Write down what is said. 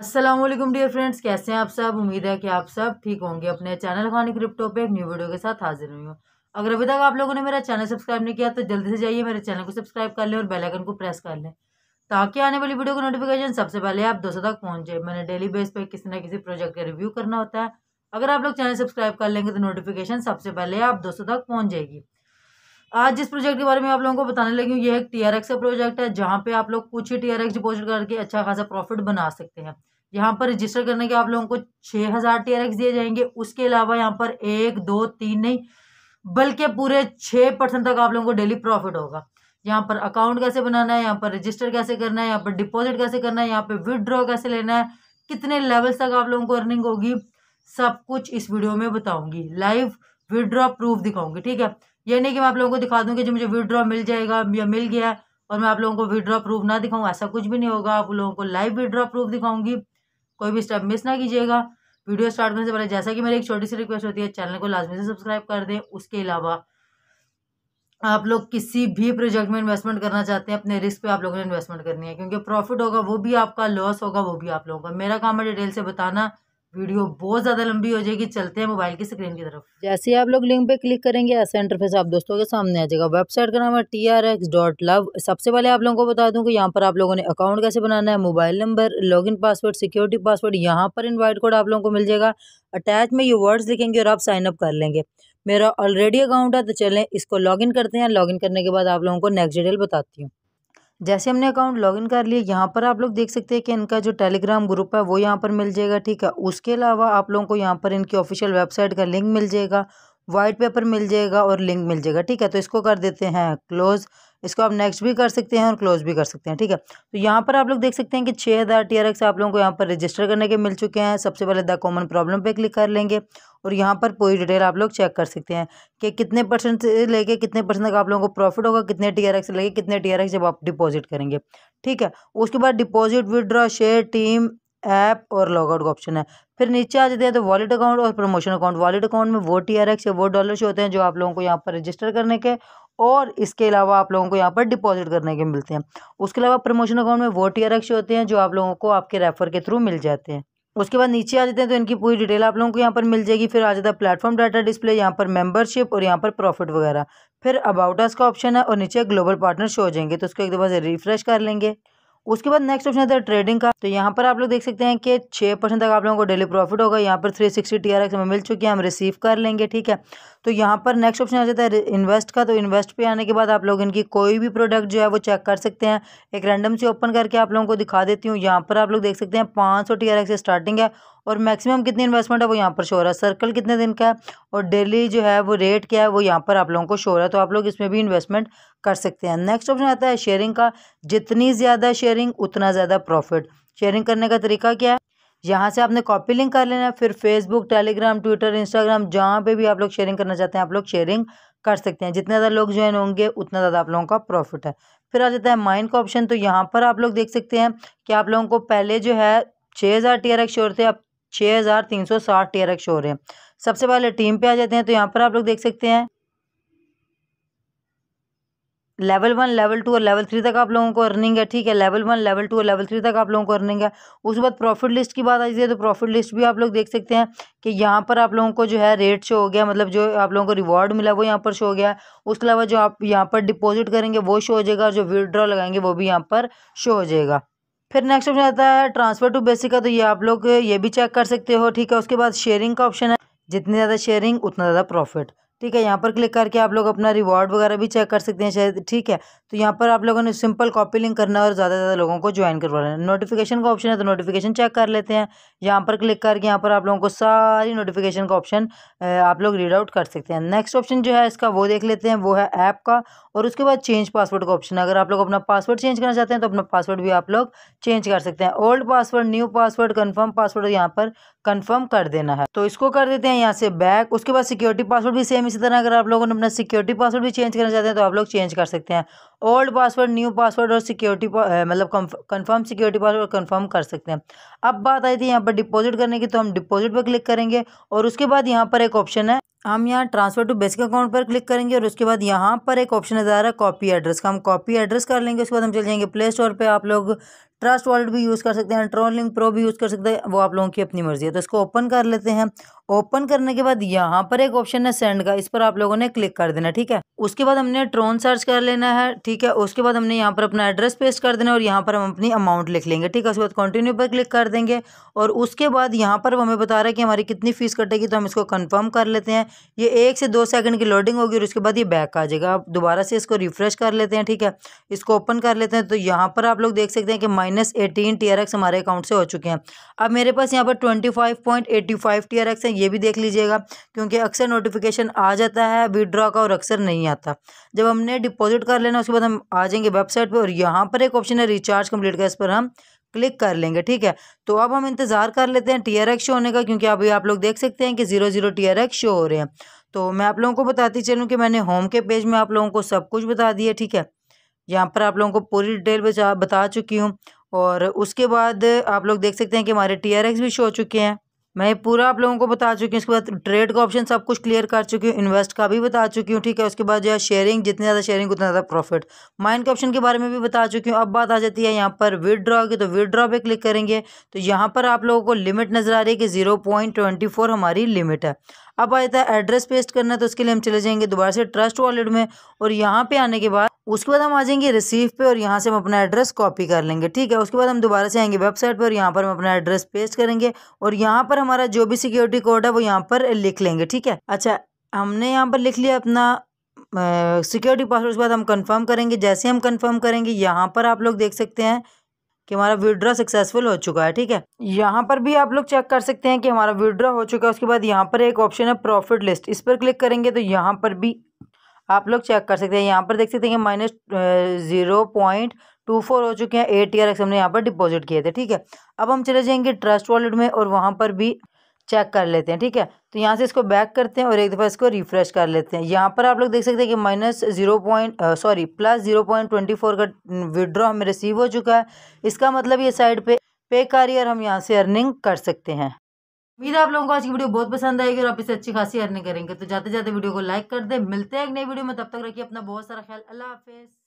Aslam dear friends कैसे हैं आप सब उम्मीद है कि आप सब ठीक होंगे अपने चैनल खानी क्रिप्टो पे एक न्यू वीडियो के साथ हाजिर हुई हूँ अगर अभी तक आप लोगों ने मेरा चैनल सब्सक्राइब नहीं किया तो जल्दी से जाइए मेरे चैनल को सब्सक्राइब कर लें और बेल आइकन को प्रेस कर लें ताकि आने वाली वीडियो को नोटिफिकेशन सबसे पहले आप दोस्तों तक पहुँच जाए मैंने डेली बेस पर किसी ना किसी प्रोजेक्ट का रिव्यू करना होता है अगर आप लोग चैनल सब्सक्राइब कर लेंगे तो नोटिफिकेशन सबसे पहले आप दोस्तों तक पहुँच जाएगी आज जिस प्रोजेक्ट के बारे में आप लोगों को बताने लगी हूँ ये एक टीआरएक्स का प्रोजेक्ट है जहाँ पे आप लोग कुछ ही टीआरएक्स डिपोजिट करके अच्छा खासा प्रॉफिट बना सकते हैं यहाँ पर रजिस्टर करने के आप लोगों को छः हज़ार टीआरएक्स दिए जाएंगे उसके अलावा यहाँ पर एक दो तीन नहीं बल्कि पूरे छः परसेंट तक आप लोगों को डेली प्रॉफिट होगा यहाँ पर अकाउंट कैसे बनाना है यहाँ पर रजिस्टर कैसे करना है यहाँ पर डिपॉजिट कैसे करना है यहाँ पर विदड्रॉ कैसे लेना है कितने लेवल्स तक आप लोगों को अर्निंग होगी सब कुछ इस वीडियो में बताऊंगी लाइव विड्रॉ प्रूफ दिखाऊंगी ठीक है ये नहीं कि मैं आप लोगों को दिखा दूँ कि मुझे विड्रॉ मिल जाएगा या मिल गया और मैं आप लोगों को विड्रॉ प्रूफ ना दिखाऊँ ऐसा कुछ भी नहीं होगा आप लोगों को लाइव विड्रॉ प्रूफ दिखाऊंगी कोई भी स्टेप मिस ना कीजिएगा वीडियो स्टार्ट करने से पहले जैसा कि मेरी एक छोटी सी रिक्वेस्ट होती है चैनल को लाजमी से सब्सक्राइब कर दें उसके अलावा आप लोग किसी भी प्रोजेक्ट में इन्वेस्टमेंट करना चाहते हैं अपने रिस्क पे आप लोगों ने इन्वेस्टमेंट करनी है क्योंकि प्रॉफिट होगा वो भी आपका लॉस होगा वो भी आप लोगों का मेरा काम है डिटेल से बताना वीडियो बहुत ज़्यादा लंबी हो जाएगी चलते हैं मोबाइल की स्क्रीन की तरफ जैसे ही आप लोग लिंक पे क्लिक करेंगे ऐसा इंटरफेस आप दोस्तों के सामने आ जाएगा वेबसाइट का नाम है T R X dot love सबसे पहले आप लोगों को बता दूं कि यहाँ पर आप लोगों ने अकाउंट कैसे बनाना है mobile number login password security password यहाँ पर इन्वाइट कोड आप लोगों को मिल जाएगा अटैच में ये वर्ड्स लिखेंगे और आप अप कर लेंगे मेरा ऑलरेडी अकाउंट है तो चलें इसको लॉगिन करते हैं लॉगिन करने के बाद आप लोगों को नेक्स्ट डिटेल बताती हूँ जैसे हमने अकाउंट लॉगिन कर लिया यहाँ पर आप लोग देख सकते हैं कि इनका जो टेलीग्राम ग्रुप है वो यहाँ पर मिल जाएगा ठीक है उसके अलावा आप लोगों को यहाँ पर इनकी ऑफिशियल वेबसाइट का लिंक मिल जाएगा वाइट पेपर मिल जाएगा और लिंक मिल जाएगा ठीक है तो इसको कर देते हैं क्लोज़ इसको आप नेक्स्ट भी कर सकते हैं और क्लोज भी कर सकते हैं ठीक है तो यहाँ पर आप लोग देख सकते हैं कि छः हज़ार टी आर एक्स आप लोगों को यहाँ पर रजिस्टर करने के मिल चुके हैं सबसे पहले द कॉमन प्रॉब्लम पे क्लिक कर लेंगे और यहाँ पर पूरी डिटेल आप लोग चेक कर सकते हैं कि कितने परसेंट से लेके कितने परसेंट तक आप लोगों को प्रॉफिट होगा कितने टी आर एक्स लेके कितने टी आर एक्स जब आप डिपॉजिट करेंगे ठीक है उसके बाद deposit withdraw share team app और लॉगआउट का ऑप्शन है फिर नीचे आ जाते हैं तो वॉलेट अकाउंट और प्रमोशन अकाउंट वॉलेट अकाउंट में वो टी आर एक्स या वो डॉलर शो होते हैं जो आप लोगों को यहाँ पर रजिस्टर करने के और इसके अलावा आप लोगों को यहाँ पर डिपॉजिट करने के मिलते हैं उसके अलावा प्रमोशन अकाउंट में वो टी आर एक्स होते हैं जो आप लोगों को आपके रेफर के थ्रू मिल जाते हैं उसके बाद नीचे आ जाते हैं तो इनकी पूरी डिटेल आप लोगों को यहाँ पर मिल जाएगी फिर आ जाता है प्लेटफॉर्म डाटा डिस्प्ले यहाँ पर मेंबरशिप और यहाँ पर प्रॉफिट वगैरह फिर अबाउट अस का ऑप्शन है और नीचे ग्लोबल पार्टनर शो हो जाएंगे तो उसको एक दो से रिफ्रेश कर लेंगे उसके बाद नेक्स्ट ऑप्शन आता है ट्रेडिंग का तो यहाँ पर आप लोग देख सकते हैं कि छः परसेंट तक आप लोगों को डेली प्रॉफिट होगा यहाँ पर three sixty T R X हमें मिल चुकी है हम रिसीव कर लेंगे ठीक है तो यहाँ पर नेक्स्ट ऑप्शन आ जाता है इन्वेस्ट का तो इन्वेस्ट पे आने के बाद आप लोग इनकी कोई भी प्रोडक्ट जो है वो चेक कर सकते हैं एक रैंडम से ओपन करके आप लोगों को दिखा देती हूँ यहाँ पर आप लोग देख सकते हैं पाँच सौ टी आर एक्स से स्टार्टिंग है और मैक्सिमम कितनी इन्वेस्टमेंट है वो यहाँ पर शो रहा है सर्कल कितने दिन का है और डेली जो है वो रेट क्या है वो यहाँ पर आप लोगों को शो रहा है तो आप लोग इसमें भी इन्वेस्टमेंट कर सकते हैं नेक्स्ट ऑप्शन आता है शेयरिंग का जितनी ज़्यादा शेयरिंग उतना ज़्यादा प्रॉफिट शेयरिंग करने का तरीका क्या है यहाँ से आपने कॉपी लिंक कर लेना फिर फेसबुक टेलीग्राम ट्विटर इंस्टाग्राम जहाँ पे भी आप लोग शेयरिंग करना चाहते हैं आप लोग शेयरिंग कर सकते हैं जितने ज़्यादा लोग ज्वाइन होंगे उतना ज़्यादा आप लोगों का प्रॉफिट है फिर आ जाता है माइंड का ऑप्शन तो यहाँ पर आप लोग देख सकते हैं कि आप लोगों को पहले जो है छः हज़ार टी आर एक्स शोर थे अब छः हज़ार तीन सौ साठ टी आर एक्स शोर हैं सबसे पहले टीम पे आ जाते हैं तो यहाँ पर आप लोग देख सकते हैं लेवल वन लेवल टू और लेवल थ्री तक आप लोगों को अर्निंग है ठीक है लेवल वन लेवल टू और लेवल थ्री तक आप लोगों को अर्निंग है उसके बाद प्रॉफिट लिस्ट की बात आई है तो प्रॉफिट लिस्ट भी आप लोग देख सकते हैं कि यहाँ पर आप लोगों को जो है रेट शो हो गया मतलब जो आप लोगों को रिवॉर्ड मिला वो यहाँ पर शो हो गया उसके अलावा जो आप यहाँ पर डिपोजिट करेंगे वो शो हो जाएगा जो विदड्रॉ लगाएंगे वो भी यहाँ पर शो हो जाएगा फिर नेक्स्ट ऑप्शन आता है ट्रांसफ़र टू बेसिक का तो ये आप लोग ये भी चेक कर सकते हो ठीक है उसके बाद शेयरिंग का ऑप्शन है जितनी ज़्यादा शेयरिंग उतना ज़्यादा प्रॉफिट ठीक है यहाँ पर क्लिक करके आप लोग अपना रिवॉर्ड वगैरह भी चेक कर सकते हैं शायद ठीक है तो यहाँ पर आप लोगों ने सिंपल कॉपी लिंक करना है और ज़्यादा से ज़्यादा लोगों को ज्वाइन करवाना है नोटिफिकेशन का ऑप्शन है तो नोटिफिकेशन चेक कर लेते हैं यहाँ पर क्लिक करके यहाँ पर आप लोगों को सारी नोटिफिकेशन का ऑप्शन आप लोग रीड आउट कर सकते हैं नेक्स्ट ऑप्शन जो है इसका वो देख लेते हैं वो है ऐप का और उसके बाद चेंज पासवर्ड का ऑप्शन अगर आप लोग अपना पासवर्ड चेंज करना चाहते हैं तो अपना पासवर्ड भी आप लोग चेंज कर सकते हैं old password new password confirm password यहाँ पर कन्फर्म कर देना है तो इसको कर देते हैं यहाँ से बैक उसके बाद सिक्योरिटी पासवर्ड भी सेम सेम इसी तरह अगर आप लोगों ने अपना सिक्योरिटी पासवर्ड भी चेंज करना चाहते हैं तो आप लोग चेंज कर सकते हैं ओल्ड पासवर्ड न्यू पासवर्ड और सिक्योरिटी मतलब कंफर्म सिक्योरिटी पासवर्ड कंफर्म कर सकते हैं अब बात आई थी यहाँ पर डिपॉजिट करने की तो हम डिपॉजिट पर क्लिक करेंगे और उसके बाद यहाँ पर एक ऑप्शन है हम यहाँ ट्रांसफ़र टू बेसिक अकाउंट पर क्लिक करेंगे और उसके बाद यहाँ पर एक ऑप्शन नज़र आ रहा है कॉपी एड्रेस का हम कॉपी एड्रेस कर लेंगे उसके बाद हम चले जाएंगे प्ले स्टोर पर आप लोग ट्रस्ट वॉलेट भी यूज़ कर सकते हैं ट्रोलिंग प्रो भी यूज़ कर सकते हैं वो आप लोगों की अपनी मर्ज़ी है तो इसको ओपन कर लेते हैं ओपन करने के बाद यहाँ पर एक ऑप्शन है सेंड का इस पर आप लोगों ने क्लिक कर देना ठीक है उसके बाद हमने ट्रोन सर्च कर लेना है ठीक है उसके बाद हमने यहाँ पर अपना एड्रेस पेस्ट कर देना और यहाँ पर हम अपनी अमाउंट लिख लेंगे ठीक है उसके बाद कंटिन्यू पर क्लिक कर देंगे और उसके बाद यहाँ पर हमें बता रहा है कि हमारी कितनी फ़ीस कटेगी तो हम इसको कन्फर्म कर लेते हैं ये एक से दो सेकंड की लोडिंग होगी और उसके बाद ये बैक आ जाएगा आप दोबारा से इसको रिफ्रेश कर लेते हैं ठीक है इसको ओपन कर लेते हैं तो यहाँ पर आप लोग देख सकते हैं कि माइनस एटीन हमारे अकाउंट से हो चुके हैं अब मेरे पास यहाँ पर ट्वेंटी फाइव पॉइंट है ये भी देख लीजिएगा क्योंकि अक्सर नोटिफिकेशन आ जाता है विदड्रॉ का और अक्सर नहीं आता जब हमने डिपॉजिट कर लेना उसके बाद हम आ जाएंगे वेबसाइट पर और यहाँ पर एक ऑप्शन है रिचार्ज कम्प्लीट का इस पर हम क्लिक कर लेंगे ठीक है तो अब हम इंतज़ार कर लेते हैं टी आर एक्स शो होने का क्योंकि अभी आप लोग देख सकते हैं कि ज़ीरो ज़ीरो टी शो हो रहे हैं तो मैं आप लोगों को बताती चलूँ कि मैंने होम के पेज में आप लोगों को सब कुछ बता दिया ठीक है यहाँ पर आप लोगों को पूरी डिटेल बता चुकी हूँ और उसके बाद आप लोग देख सकते हैं कि हमारे टी भी शो हो चुके हैं मैं पूरा आप लोगों को बता चुकी हूँ इसके बाद ट्रेड का ऑप्शन सब कुछ क्लियर कर चुकी हूँ इन्वेस्ट का भी बता चुकी हूँ ठीक है उसके बाद जो है शेयरिंग जितनी ज़्यादा शेयरिंग उतना ज़्यादा प्रॉफिट माइंड के ऑप्शन के बारे में भी बता चुकी हूँ अब बात आ जाती है यहाँ पर विदड्रॉ की तो विदड्रॉ पर क्लिक करेंगे तो यहाँ पर आप लोगों को लिमिट नज़र आ रही है कि ज़ीरो हमारी लिमिट है अब आया था एड्रेस पेस्ट करना है तो उसके लिए हम चले जाएंगे दोबारा से ट्रस्ट वॉलेट में और यहाँ पे आने के बाद उसके बाद हम आ जाएंगे रिसीव पे और यहाँ से हम अपना एड्रेस कॉपी कर लेंगे ठीक है उसके बाद हम दोबारा से आएंगे वेबसाइट पर और यहाँ पर हम अपना एड्रेस पेस्ट करेंगे और यहाँ पर हमारा जो भी सिक्योरिटी कोड है वो यहाँ पर लिख लेंगे ठीक है अच्छा हमने यहाँ पर लिख लिया अपना सिक्योरिटी पासवर्ड उसके बाद हम कन्फर्म करेंगे जैसे हम कन्फर्म करेंगे यहाँ पर आप लोग देख सकते हैं कि हमारा विड्रॉ सक्सेसफुल हो चुका है ठीक है यहाँ पर भी आप लोग चेक कर सकते हैं कि हमारा विड्रॉ हो चुका है उसके बाद यहाँ पर एक ऑप्शन है प्रॉफिट लिस्ट इस पर क्लिक करेंगे तो यहाँ पर भी आप लोग चेक कर सकते हैं यहाँ पर देख सकते हैं कि minus zero point two four हो चुके हैं एट टी हमने यहाँ पर डिपॉजिट किए थे ठीक है अब हम चले जाएंगे ट्रस्ट वॉलेट में और वहाँ पर भी चेक कर लेते हैं ठीक है तो यहाँ से इसको बैक करते हैं और एक दफ़ा इसको रिफ़्रेश कर लेते हैं यहाँ पर आप लोग देख सकते हैं कि minus zero point sorry plus zero point twenty four का विड्रॉ हमें रिसीव हो चुका है इसका मतलब ये साइड पे पे करिए और हम यहाँ से अर्निंग कर सकते हैं उम्मीद आप लोगों को आज की वीडियो बहुत पसंद आएगी और आप इसे अच्छी खासी अर्निंग करेंगे तो जाते जाते वीडियो को लाइक कर दें मिलते हैं एक नई वीडियो में तब तक रखिए अपना बहुत सारा ख्याल अल्लाह हाफिज़